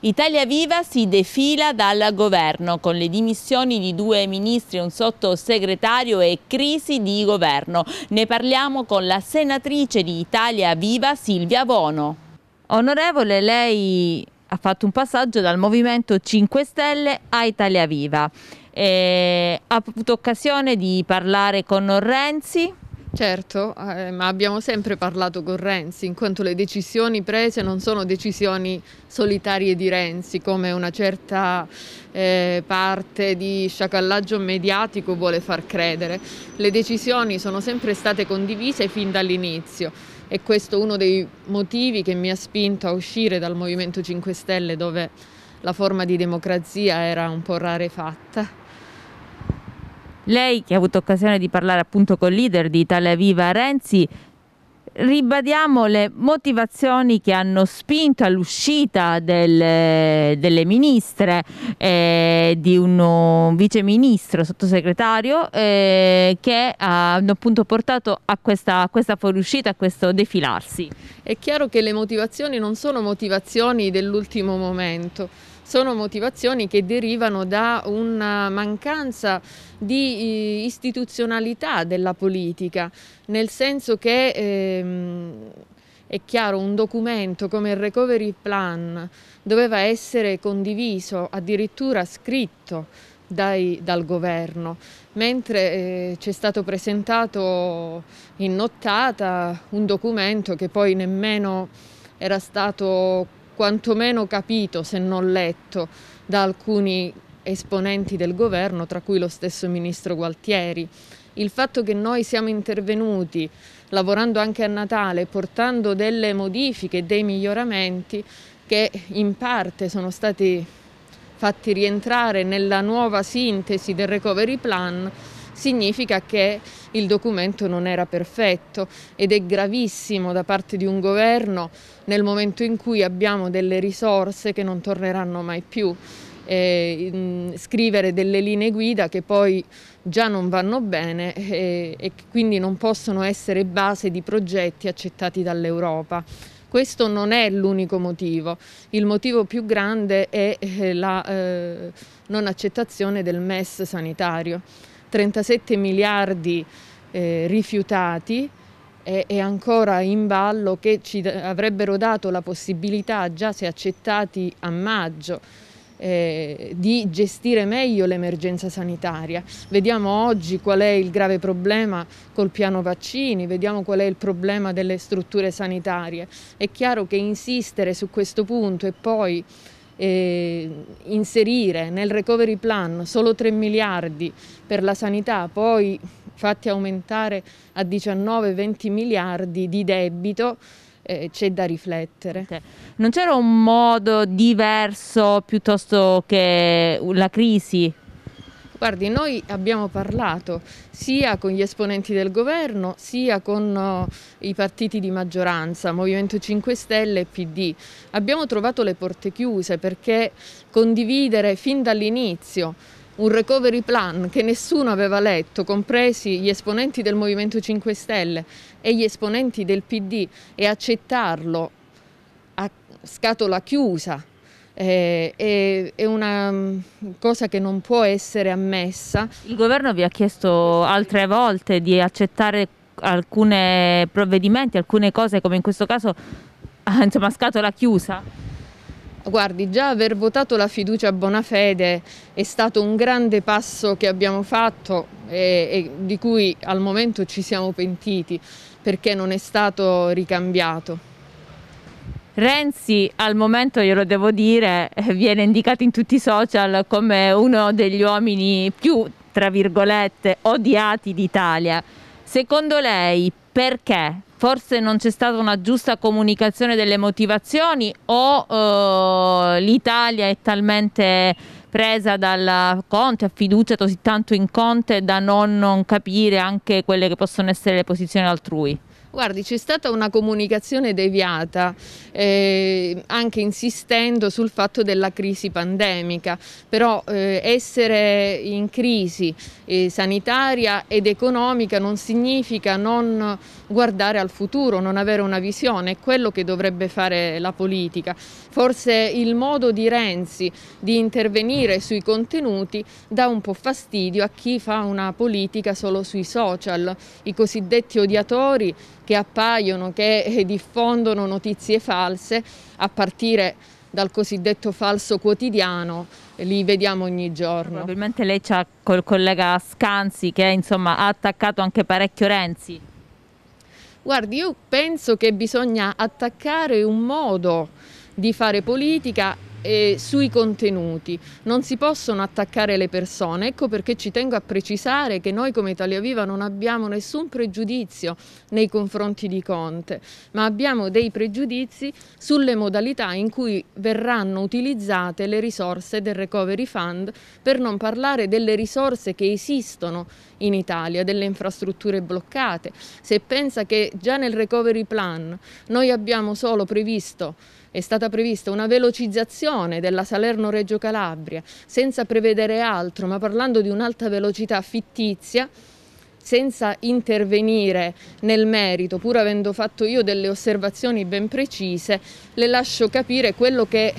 Italia Viva si defila dal governo con le dimissioni di due ministri, un sottosegretario e crisi di governo. Ne parliamo con la senatrice di Italia Viva Silvia Vono. Onorevole, lei ha fatto un passaggio dal Movimento 5 Stelle a Italia Viva. E eh, ha avuto occasione di parlare con Renzi, Certo, eh, ma abbiamo sempre parlato con Renzi, in quanto le decisioni prese non sono decisioni solitarie di Renzi, come una certa eh, parte di sciacallaggio mediatico vuole far credere. Le decisioni sono sempre state condivise fin dall'inizio e questo è uno dei motivi che mi ha spinto a uscire dal Movimento 5 Stelle dove la forma di democrazia era un po' rarefatta. Lei che ha avuto occasione di parlare appunto con il leader di Italia Viva Renzi, ribadiamo le motivazioni che hanno spinto all'uscita delle, delle ministre, eh, di un vice ministro sottosegretario, eh, che hanno appunto portato a questa, a questa fuoriuscita, a questo defilarsi. È chiaro che le motivazioni non sono motivazioni dell'ultimo momento sono motivazioni che derivano da una mancanza di eh, istituzionalità della politica, nel senso che ehm, è chiaro un documento come il recovery plan doveva essere condiviso, addirittura scritto dai, dal governo, mentre eh, ci è stato presentato in nottata un documento che poi nemmeno era stato quantomeno capito, se non letto, da alcuni esponenti del governo, tra cui lo stesso ministro Gualtieri. Il fatto che noi siamo intervenuti lavorando anche a Natale, portando delle modifiche, dei miglioramenti che in parte sono stati fatti rientrare nella nuova sintesi del recovery plan, significa che il documento non era perfetto ed è gravissimo da parte di un governo nel momento in cui abbiamo delle risorse che non torneranno mai più. Eh, scrivere delle linee guida che poi già non vanno bene e, e quindi non possono essere base di progetti accettati dall'Europa. Questo non è l'unico motivo, il motivo più grande è eh, la eh, non accettazione del MES sanitario. 37 miliardi eh, rifiutati e, e, ancora in ballo che ci avrebbero dato la possibilità, già se accettati a maggio, eh, di gestire meglio l'emergenza sanitaria. Vediamo oggi qual è il grave problema col piano vaccini, vediamo qual è il problema delle strutture sanitarie. È chiaro che insistere su questo punto e poi eh, inserire nel recovery plan solo 3 miliardi per la sanità, poi fatti aumentare a 19-20 miliardi di debito, eh, c'è da riflettere. Non c'era un modo diverso piuttosto che la crisi Guardi, noi abbiamo parlato sia con gli esponenti del governo sia con eh, i partiti di maggioranza, Movimento 5 Stelle e PD. Abbiamo trovato le porte chiuse perché condividere fin dall'inizio un recovery plan che nessuno aveva letto, compresi gli esponenti del Movimento 5 Stelle e gli esponenti del PD, e accettarlo a scatola chiusa eh, è, è, una mm, cosa che non può essere ammessa. Il governo vi ha chiesto altre volte di accettare alcuni provvedimenti, alcune cose come in questo caso ah, insomma, a scatola chiusa? Guardi, già aver votato la fiducia a buona fede è stato un grande passo che abbiamo fatto e, e di cui al momento ci siamo pentiti perché non è stato ricambiato. Renzi al momento, glielo devo dire, eh, viene indicato in tutti i social come uno degli uomini più, tra virgolette, odiati d'Italia. Secondo lei perché? Forse non c'è stata una giusta comunicazione delle motivazioni o eh, l'Italia è talmente presa dalla Conte, ha fiducia così tanto in Conte da non, non capire anche quelle che possono essere le posizioni altrui? Guardi, c'è stata una comunicazione deviata, eh, anche insistendo sul fatto della crisi pandemica, però eh, essere in crisi eh, sanitaria ed economica non significa non guardare al futuro, non avere una visione, è quello che dovrebbe fare la politica. Forse il modo di Renzi di intervenire sui contenuti dà un po' fastidio a chi fa una politica solo sui social, i cosiddetti odiatori che appaiono, che eh, diffondono notizie false a partire dal cosiddetto falso quotidiano li vediamo ogni giorno. Probabilmente lei c'ha col collega Scanzi che insomma, ha attaccato anche parecchio Renzi. Guardi, io penso che bisogna attaccare un modo di fare politica eh, sui contenuti. Non si possono attaccare le persone, ecco perché ci tengo a precisare che noi come Italia Viva non abbiamo nessun pregiudizio nei confronti di Conte, ma abbiamo dei pregiudizi sulle modalità in cui verranno utilizzate le risorse del Recovery Fund, per non parlare delle risorse che esistono in Italia, delle infrastrutture bloccate. Se pensa che già nel Recovery Plan noi abbiamo solo previsto è stata prevista una velocizzazione della Salerno-Reggio Calabria senza prevedere altro, ma parlando di un'alta velocità fittizia, senza intervenire nel merito, pur avendo fatto io delle osservazioni ben precise, le lascio capire quello che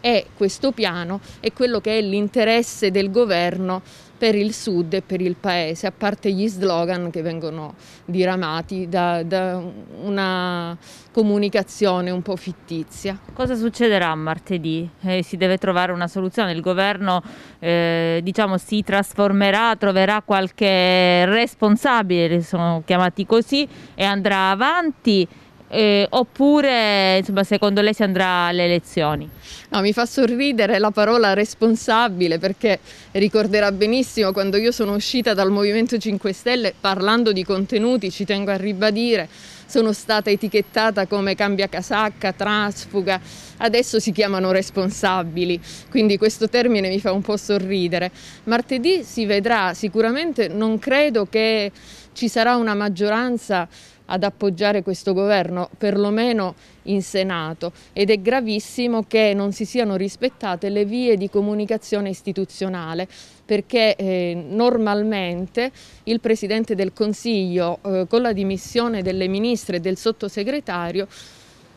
è questo piano e quello che è l'interesse del governo per il sud e per il paese, a parte gli slogan che vengono diramati da, da una comunicazione un po' fittizia. Cosa succederà martedì? Eh, si deve trovare una soluzione, il governo eh, diciamo, si trasformerà, troverà qualche responsabile, sono chiamati così, e andrà avanti. Eh, oppure insomma, secondo lei si andrà alle elezioni? No, mi fa sorridere la parola responsabile perché ricorderà benissimo quando io sono uscita dal Movimento 5 Stelle parlando di contenuti, ci tengo a ribadire, sono stata etichettata come cambia casacca, transfuga, adesso si chiamano responsabili, quindi questo termine mi fa un po' sorridere. Martedì si vedrà, sicuramente non credo che ci sarà una maggioranza ad appoggiare questo governo, perlomeno in Senato, ed è gravissimo che non si siano rispettate le vie di comunicazione istituzionale perché eh, normalmente il Presidente del Consiglio eh, con la dimissione delle ministre e del sottosegretario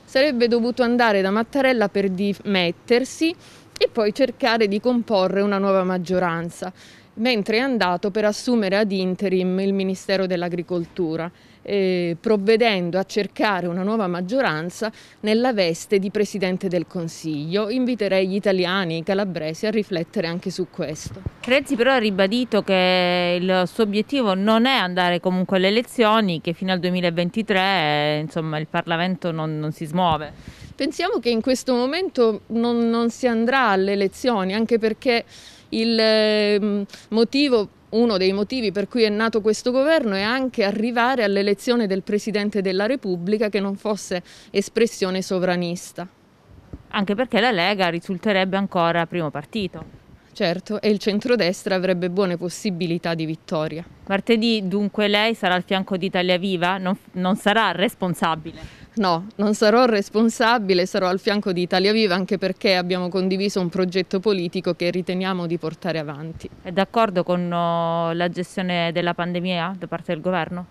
sarebbe dovuto andare da Mattarella per dimettersi e poi cercare di comporre una nuova maggioranza, mentre è andato per assumere ad interim il Ministero dell'Agricoltura eh, provvedendo a cercare una nuova maggioranza nella veste di Presidente del Consiglio. Inviterei gli italiani, i calabresi a riflettere anche su questo. Renzi però ha ribadito che il suo obiettivo non è andare comunque alle elezioni, che fino al 2023 eh, insomma, il Parlamento non, non si smuove. Pensiamo che in questo momento non, non si andrà alle elezioni, anche perché il ehm, motivo uno dei motivi per cui è nato questo governo è anche arrivare all'elezione del Presidente della Repubblica che non fosse espressione sovranista. Anche perché la Lega risulterebbe ancora primo partito. Certo, e il centrodestra avrebbe buone possibilità di vittoria. Martedì dunque lei sarà al fianco di Italia Viva, non, non sarà responsabile. No, non sarò responsabile, sarò al fianco di Italia Viva anche perché abbiamo condiviso un progetto politico che riteniamo di portare avanti. È d'accordo con oh, la gestione della pandemia da parte del governo?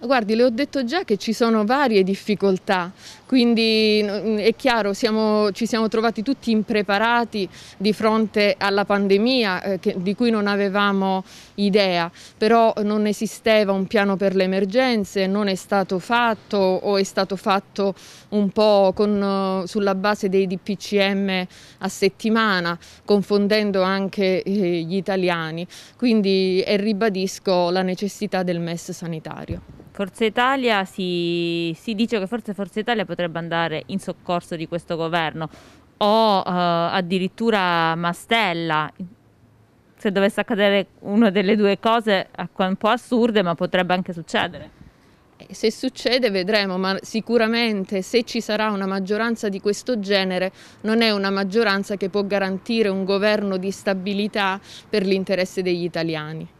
Guardi, le ho detto già che ci sono varie difficoltà, quindi mm, è chiaro, siamo, ci siamo trovati tutti impreparati di fronte alla pandemia eh, che, di cui non avevamo idea, però non esisteva un piano per le emergenze, non è stato fatto o è stato fatto un po' con, eh, sulla base dei DPCM a settimana, confondendo anche eh, gli italiani. Quindi ribadisco la necessità del MES sanitario. Forza Italia si, si, dice che forse Forza Italia potrebbe andare in soccorso di questo governo o eh, addirittura Mastella se dovesse accadere una delle due cose un po' assurde, ma potrebbe anche succedere. Se succede vedremo, ma sicuramente se ci sarà una maggioranza di questo genere non è una maggioranza che può garantire un governo di stabilità per l'interesse degli italiani.